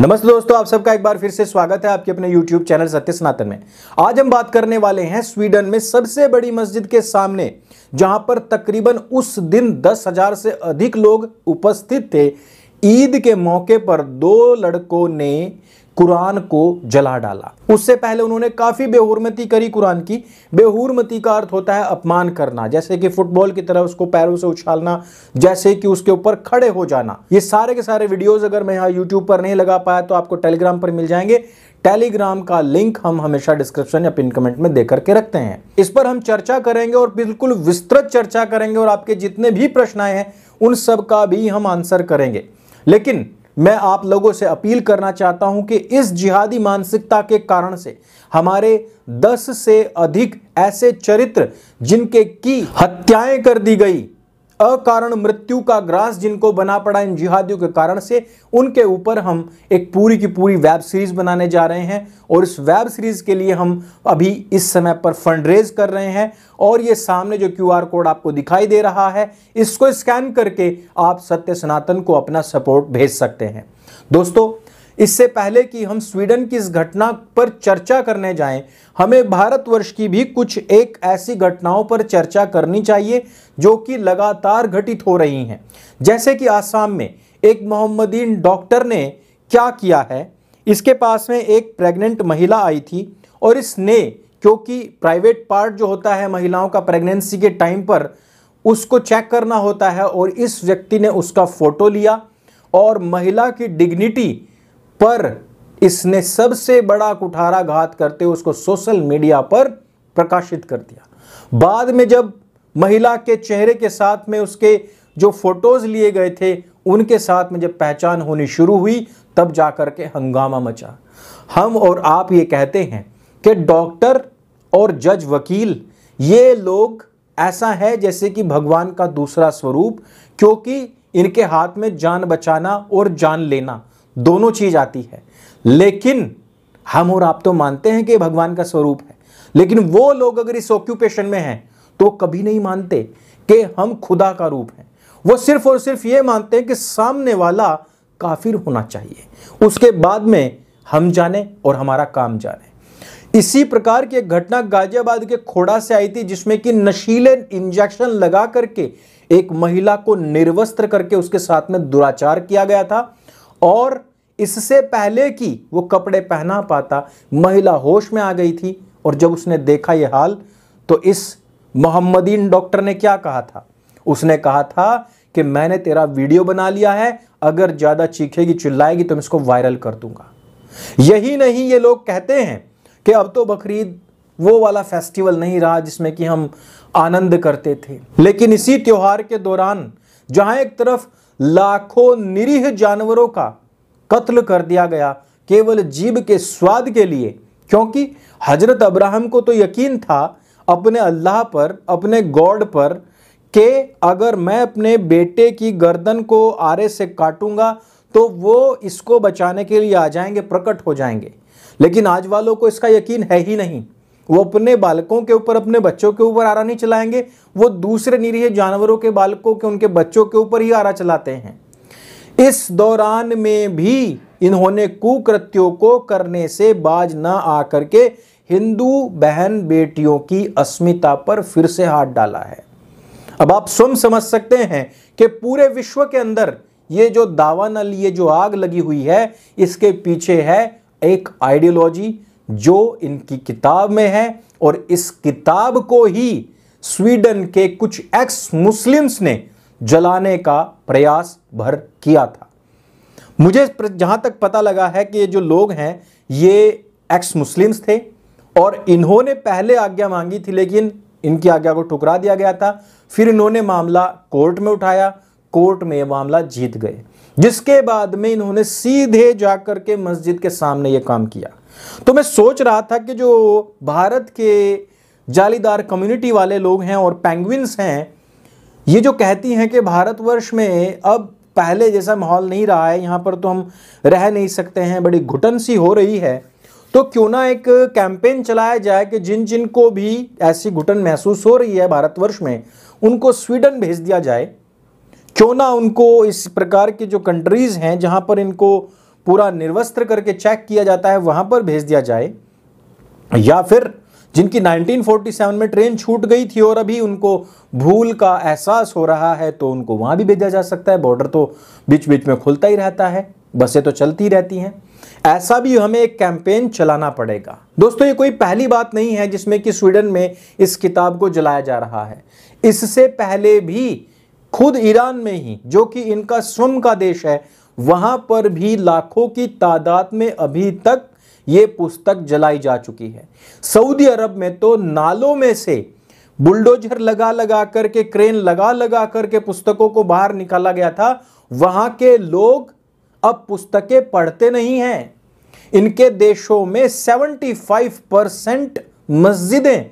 नमस्ते दोस्तों आप सबका एक बार फिर से स्वागत है आपके अपने YouTube चैनल सत्य सनातन में आज हम बात करने वाले हैं स्वीडन में सबसे बड़ी मस्जिद के सामने जहां पर तकरीबन उस दिन दस हजार से अधिक लोग उपस्थित थे ईद के मौके पर दो लड़कों ने कुरान को जला डाला उससे पहले उन्होंने काफ़ी बेहूरमती करी कुरान की बेहूरमती का अर्थ होता है अपमान करना जैसे कि फुटबॉल की तरह उसको पैरों से उछालना जैसे कि उसके ऊपर खड़े हो जाना ये सारे के सारे वीडियोस अगर मैं यहाँ यूट्यूब पर नहीं लगा पाया तो आपको टेलीग्राम पर मिल जाएंगे टेलीग्राम का लिंक हम हमेशा डिस्क्रिप्शन या पिन कमेंट में देकर के रखते हैं इस पर हम चर्चा करेंगे और बिल्कुल विस्तृत चर्चा करेंगे और आपके जितने भी प्रश्न आए हैं उन सब का भी हम आंसर करेंगे लेकिन मैं आप लोगों से अपील करना चाहता हूं कि इस जिहादी मानसिकता के कारण से हमारे 10 से अधिक ऐसे चरित्र जिनके की हत्याएं कर दी गई अकारण मृत्यु का ग्रास जिनको बना पड़ा इन जिहादियों के कारण से उनके ऊपर हम एक पूरी की पूरी वेब सीरीज बनाने जा रहे हैं और इस वेब सीरीज के लिए हम अभी इस समय पर फंड रेज कर रहे हैं और ये सामने जो क्यूआर कोड आपको दिखाई दे रहा है इसको स्कैन करके आप सत्य सनातन को अपना सपोर्ट भेज सकते हैं दोस्तों इससे पहले कि हम स्वीडन की इस घटना पर चर्चा करने जाएं, हमें भारतवर्ष की भी कुछ एक ऐसी घटनाओं पर चर्चा करनी चाहिए जो कि लगातार घटित हो रही हैं जैसे कि आसाम में एक मोहम्मदीन डॉक्टर ने क्या किया है इसके पास में एक प्रेग्नेंट महिला आई थी और इसने क्योंकि प्राइवेट पार्ट जो होता है महिलाओं का प्रेगनेंसी के टाइम पर उसको चेक करना होता है और इस व्यक्ति ने उसका फ़ोटो लिया और महिला की डिग्निटी पर इसने सबसे बड़ा कुठाराघात करते उसको सोशल मीडिया पर प्रकाशित कर दिया बाद में जब महिला के चेहरे के साथ में उसके जो फोटोज लिए गए थे उनके साथ में जब पहचान होनी शुरू हुई तब जाकर के हंगामा मचा हम और आप ये कहते हैं कि डॉक्टर और जज वकील ये लोग ऐसा है जैसे कि भगवान का दूसरा स्वरूप क्योंकि इनके हाथ में जान बचाना और जान लेना दोनों चीज़ आती है लेकिन हम और आप तो मानते हैं कि भगवान का स्वरूप है लेकिन वो लोग अगर इस ऑक्यूपेशन में हैं तो कभी नहीं मानते कि हम खुदा का रूप हैं वो सिर्फ और सिर्फ ये मानते हैं कि सामने वाला काफिर होना चाहिए उसके बाद में हम जाने और हमारा काम जाने इसी प्रकार की एक घटना गाजियाबाद के खोड़ा से आई थी जिसमें कि नशीले इंजेक्शन लगा करके एक महिला को निर्वस्त्र करके उसके साथ में दुराचार किया गया था और इससे पहले कि वो कपड़े पहना पाता महिला होश में आ गई थी और जब उसने देखा यह हाल तो इस मोहम्मदीन डॉक्टर ने क्या कहा था उसने कहा था कि मैंने तेरा वीडियो बना लिया है अगर ज़्यादा चीखेगी चिल्लाएगी तो मैं इसको वायरल कर दूंगा यही नहीं ये लोग कहते हैं कि अब तो बकरीद वो वाला फेस्टिवल नहीं रहा जिसमें कि हम आनंद करते थे लेकिन इसी त्योहार के दौरान जहां एक तरफ लाखों निरीह जानवरों का कत्ल कर दिया गया केवल जीव के स्वाद के लिए क्योंकि हजरत अब्राहम को तो यकीन था अपने अल्लाह पर अपने गॉड पर कि अगर मैं अपने बेटे की गर्दन को आरे से काटूंगा तो वो इसको बचाने के लिए आ जाएंगे प्रकट हो जाएंगे लेकिन आज वालों को इसका यकीन है ही नहीं वो अपने बालकों के ऊपर अपने बच्चों के ऊपर आरा नहीं चलाएंगे वो दूसरे निरीह जानवरों के बालकों के उनके बच्चों के ऊपर ही आरा चलाते हैं इस दौरान में भी इन्होंने कुकृत्यों को करने से बाज ना आकर के हिंदू बहन बेटियों की अस्मिता पर फिर से हाथ डाला है अब आप स्वयं समझ सकते हैं कि पूरे विश्व के अंदर ये जो दावा नल ये जो आग लगी हुई है इसके पीछे है एक आइडियोलॉजी जो इनकी किताब में है और इस किताब को ही स्वीडन के कुछ एक्स मुस्लिम्स ने जलाने का प्रयास भर किया था मुझे जहां तक पता लगा है कि ये जो लोग हैं ये एक्स मुस्लिम्स थे और इन्होंने पहले आज्ञा मांगी थी लेकिन इनकी आज्ञा को ठुकरा दिया गया था फिर इन्होंने मामला कोर्ट में उठाया कोर्ट में यह मामला जीत गए जिसके बाद में इन्होंने सीधे जाकर के मस्जिद के सामने ये काम किया तो मैं सोच रहा था कि जो भारत के जालीदार कम्युनिटी वाले लोग हैं और पैंगविन्स हैं ये जो कहती हैं कि भारतवर्ष में अब पहले जैसा माहौल नहीं रहा है यहाँ पर तो हम रह नहीं सकते हैं बड़ी घुटन सी हो रही है तो क्यों ना एक कैंपेन चलाया जाए कि जिन जिन को भी ऐसी घुटन महसूस हो रही है भारतवर्ष में उनको स्वीडन भेज दिया जाए क्यों ना उनको इस प्रकार की जो कंट्रीज़ हैं जहाँ पर इनको पूरा निर्वस्त्र करके चेक किया जाता है वहां पर भेज दिया जाए या फिर जिनकी 1947 में ट्रेन छूट गई थी और अभी उनको भूल का एहसास हो रहा है तो उनको वहां भी भेजा जा सकता है बॉर्डर तो बीच बीच में खुलता ही रहता है बसें तो चलती रहती हैं ऐसा भी हमें एक कैंपेन चलाना पड़ेगा दोस्तों ये कोई पहली बात नहीं है जिसमें कि स्वीडन में इस किताब को जलाया जा रहा है इससे पहले भी खुद ईरान में ही जो कि इनका स्वम का देश है वहाँ पर भी लाखों की तादाद में अभी तक ये पुस्तक जलाई जा चुकी है सऊदी अरब में तो नालों में से बुलडोजर लगा लगा करके क्रेन लगा लगा करके पुस्तकों को बाहर निकाला गया था वहां के लोग अब पुस्तकें पढ़ते नहीं हैं इनके देशों में 75 परसेंट मस्जिदें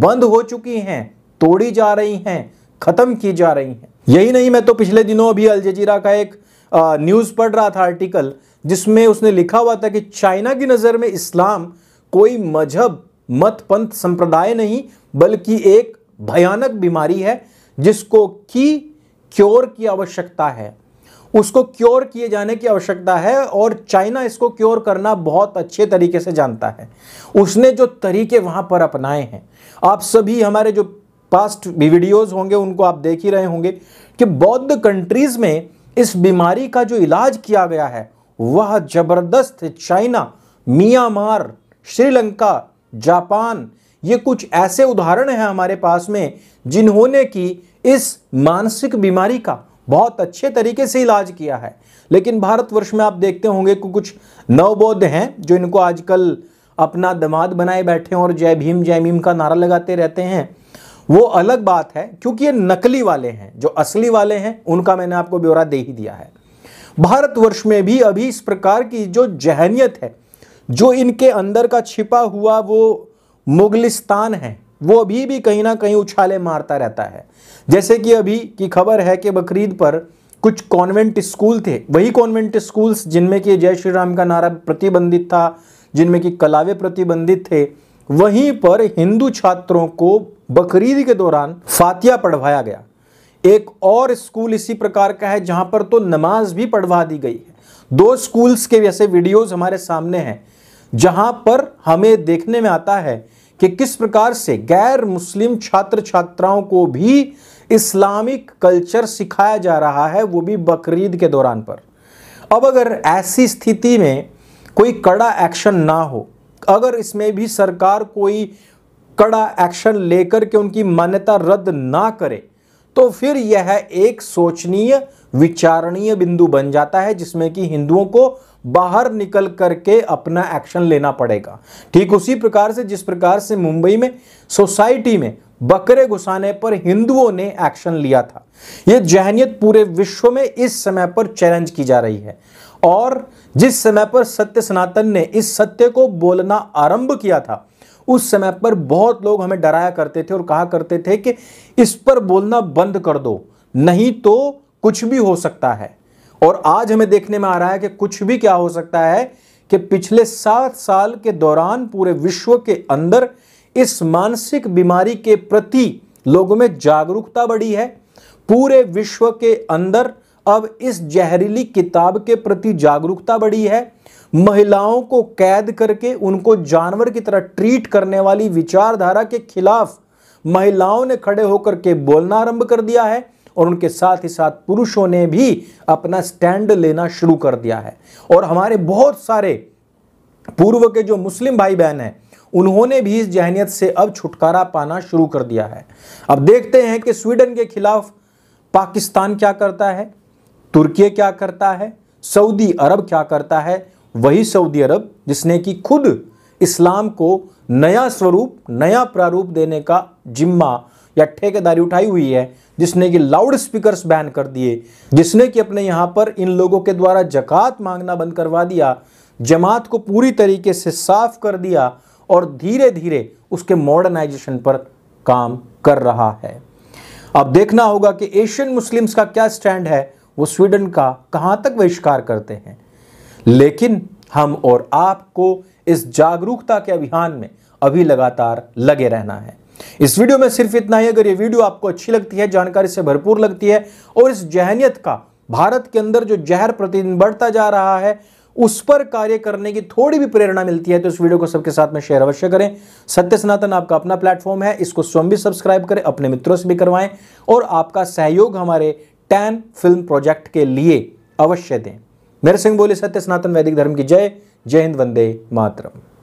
बंद हो चुकी हैं तोड़ी जा रही हैं खत्म की जा रही हैं यही नहीं मैं तो पिछले दिनों अभी अल जजीरा का एक न्यूज़ पढ़ रहा था आर्टिकल जिसमें उसने लिखा हुआ था कि चाइना की नज़र में इस्लाम कोई मजहब मत पंथ संप्रदाय नहीं बल्कि एक भयानक बीमारी है जिसको की क्योर की आवश्यकता है उसको क्योर किए जाने की आवश्यकता है और चाइना इसको क्योर करना बहुत अच्छे तरीके से जानता है उसने जो तरीके वहां पर अपनाए हैं आप सभी हमारे जो पास्ट वीडियोज़ होंगे उनको आप देख ही रहे होंगे कि बौद्ध कंट्रीज़ में इस बीमारी का जो इलाज किया गया है वह जबरदस्त चाइना म्यांमार श्रीलंका जापान ये कुछ ऐसे उदाहरण हैं हमारे पास में जिन्होंने की इस मानसिक बीमारी का बहुत अच्छे तरीके से इलाज किया है लेकिन भारतवर्ष में आप देखते होंगे कि कुछ नवबौद्ध हैं जो इनको आजकल अपना दमाद बनाए बैठे हैं और जय भीम जय भीम का नारा लगाते रहते हैं वो अलग बात है क्योंकि ये नकली वाले हैं जो असली वाले हैं उनका मैंने आपको ब्यौरा दे ही दिया है भारतवर्ष में भी अभी इस प्रकार की जो जहनीत है जो इनके अंदर का छिपा हुआ वो मुगलिस्तान है वो अभी भी कहीं ना कहीं उछाले मारता रहता है जैसे कि अभी की खबर है कि बकरीद पर कुछ कॉन्वेंट स्कूल थे वही कॉन्वेंट स्कूल्स जिनमें कि जय श्री राम का नारा प्रतिबंधित था जिनमें कि कलावे प्रतिबंधित थे वहीं पर हिंदू छात्रों को बकरीद के दौरान फातिया पढ़वाया गया एक और स्कूल इसी प्रकार का है जहां पर तो नमाज भी पढ़वा दी गई है दो स्कूल्स के वैसे वीडियोस हमारे सामने हैं जहां पर हमें देखने में आता है कि किस प्रकार से गैर मुस्लिम छात्र छात्राओं को भी इस्लामिक कल्चर सिखाया जा रहा है वो भी बकरीद के दौरान पर अब अगर ऐसी स्थिति में कोई कड़ा एक्शन ना हो अगर इसमें भी सरकार कोई कड़ा एक्शन लेकर के उनकी मान्यता रद्द ना करे तो फिर यह एक सोचनीय विचारणीय बिंदु बन जाता है जिसमें कि हिंदुओं को बाहर निकल करके अपना एक्शन लेना पड़ेगा ठीक उसी प्रकार से जिस प्रकार से मुंबई में सोसाइटी में बकरे घुसाने पर हिंदुओं ने एक्शन लिया था यह जहनियत पूरे विश्व में इस समय पर चैलेंज की जा रही है और जिस समय पर सत्य सनातन ने इस सत्य को बोलना आरंभ किया था उस समय पर बहुत लोग हमें डराया करते थे और कहा करते थे कि इस पर बोलना बंद कर दो नहीं तो कुछ भी हो सकता है और आज हमें देखने में आ रहा है कि कुछ भी क्या हो सकता है कि पिछले सात साल के दौरान पूरे विश्व के अंदर इस मानसिक बीमारी के प्रति लोगों में जागरूकता बढ़ी है पूरे विश्व के अंदर अब इस जहरीली किताब के प्रति जागरूकता बढ़ी है महिलाओं को कैद करके उनको जानवर की तरह ट्रीट करने वाली विचारधारा के खिलाफ महिलाओं ने खड़े होकर के बोलना आरंभ कर दिया है और उनके साथ ही साथ पुरुषों ने भी अपना स्टैंड लेना शुरू कर दिया है और हमारे बहुत सारे पूर्व के जो मुस्लिम भाई बहन हैं उन्होंने भी इस जहनीत से अब छुटकारा पाना शुरू कर दिया है अब देखते हैं कि स्वीडन के खिलाफ पाकिस्तान क्या करता है तुर्की क्या करता है सऊदी अरब क्या करता है वही सऊदी अरब जिसने कि खुद इस्लाम को नया स्वरूप नया प्रारूप देने का जिम्मा या ठेकेदारी उठाई हुई है जिसने कि लाउड स्पीकर्स बैन कर दिए जिसने कि अपने यहां पर इन लोगों के द्वारा जकात मांगना बंद करवा दिया जमात को पूरी तरीके से साफ कर दिया और धीरे धीरे उसके मॉडर्नाइजेशन पर काम कर रहा है अब देखना होगा कि एशियन मुस्लिम्स का क्या स्टैंड है वो स्वीडन का कहां तक बहिष्कार करते हैं लेकिन हम और आपको इस जागरूकता के अभियान में अभी लगातार लगे रहना है इस वीडियो में सिर्फ इतना ही अगर ये वीडियो आपको अच्छी लगती है जानकारी से भरपूर लगती है और इस जहनियत का भारत के अंदर जो जहर प्रतिदिन बढ़ता जा रहा है उस पर कार्य करने की थोड़ी भी प्रेरणा मिलती है तो इस वीडियो को सबके साथ में शेयर अवश्य करें सत्य सनातन आपका अपना प्लेटफॉर्म है इसको स्वयं भी सब्सक्राइब करें अपने मित्रों से भी करवाएं और आपका सहयोग हमारे टैन फिल्म प्रोजेक्ट के लिए अवश्य दें मेरे सिंह बोले सत्य सनातन वैदिक धर्म की जय जय हिंद वंदे मातरम